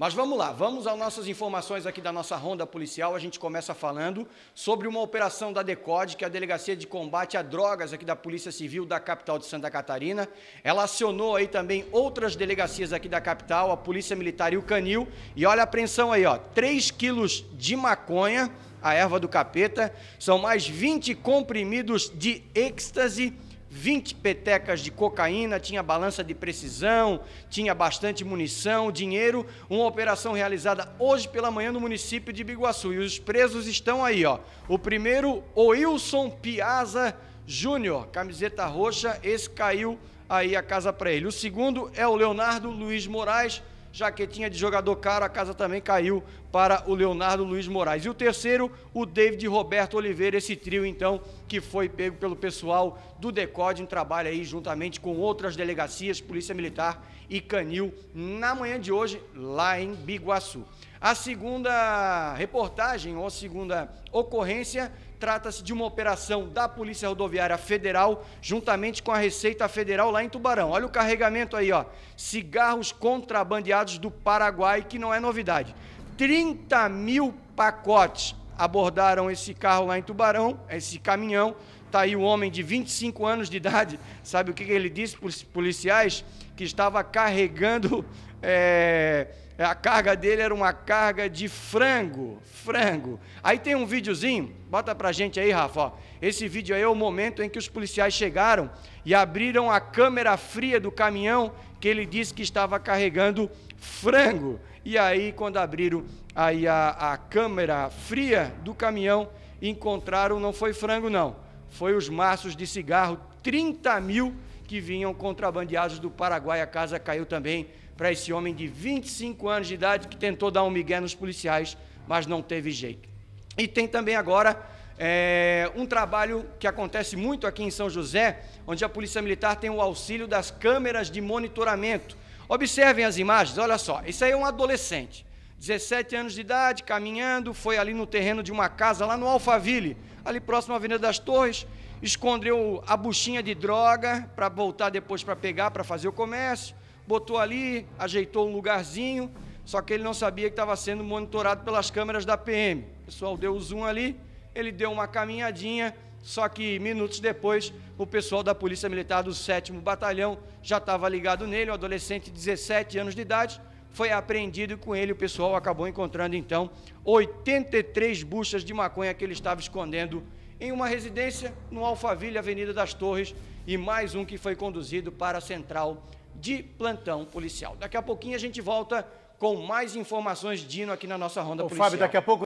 Mas vamos lá, vamos às nossas informações aqui da nossa ronda policial. A gente começa falando sobre uma operação da DECOD, que é a Delegacia de Combate a Drogas aqui da Polícia Civil da capital de Santa Catarina. Ela acionou aí também outras delegacias aqui da capital, a Polícia Militar e o Canil. E olha a apreensão aí, ó, 3 quilos de maconha, a erva do capeta, são mais 20 comprimidos de êxtase, 20 petecas de cocaína, tinha balança de precisão, tinha bastante munição, dinheiro, uma operação realizada hoje pela manhã no município de Biguaçu. E os presos estão aí, ó. O primeiro, Wilson Piazza Júnior, camiseta roxa, esse caiu aí a casa para ele. O segundo é o Leonardo Luiz Moraes, jaquetinha de jogador caro, a casa também caiu para o Leonardo Luiz Moraes. E o terceiro, o David Roberto Oliveira, esse trio então que foi pego pelo pessoal do Decode em trabalho aí juntamente com outras delegacias, Polícia Militar e Canil na manhã de hoje lá em Biguaçu. A segunda reportagem, ou a segunda ocorrência, trata-se de uma operação da Polícia Rodoviária Federal, juntamente com a Receita Federal lá em Tubarão. Olha o carregamento aí, ó. Cigarros contrabandeados do Paraguai, que não é novidade. 30 mil pacotes abordaram esse carro lá em Tubarão, esse caminhão. Está aí o um homem de 25 anos de idade. Sabe o que ele disse para os policiais? Que estava carregando. É é, a carga dele era uma carga de frango, frango. Aí tem um videozinho, bota pra gente aí, Rafa. Ó. Esse vídeo aí é o momento em que os policiais chegaram e abriram a câmera fria do caminhão que ele disse que estava carregando frango. E aí, quando abriram aí a, a câmera fria do caminhão, encontraram, não foi frango não, foi os maços de cigarro, 30 mil que vinham contrabandeados do Paraguai. A casa caiu também para esse homem de 25 anos de idade que tentou dar um migué nos policiais, mas não teve jeito. E tem também agora é, um trabalho que acontece muito aqui em São José, onde a Polícia Militar tem o auxílio das câmeras de monitoramento. Observem as imagens, olha só, isso aí é um adolescente, 17 anos de idade, caminhando, foi ali no terreno de uma casa, lá no Alphaville, ali próximo à Avenida das Torres, escondeu a buchinha de droga para voltar depois para pegar, para fazer o comércio botou ali, ajeitou um lugarzinho, só que ele não sabia que estava sendo monitorado pelas câmeras da PM. O pessoal deu o zoom ali, ele deu uma caminhadinha, só que minutos depois, o pessoal da Polícia Militar do 7 Batalhão já estava ligado nele, um adolescente de 17 anos de idade, foi apreendido e com ele o pessoal acabou encontrando então 83 buchas de maconha que ele estava escondendo em uma residência no Alphaville, Avenida das Torres, e mais um que foi conduzido para a Central de plantão policial. Daqui a pouquinho a gente volta com mais informações, Dino, aqui na nossa Ronda Ô, Policial. Fábio, daqui a pouco.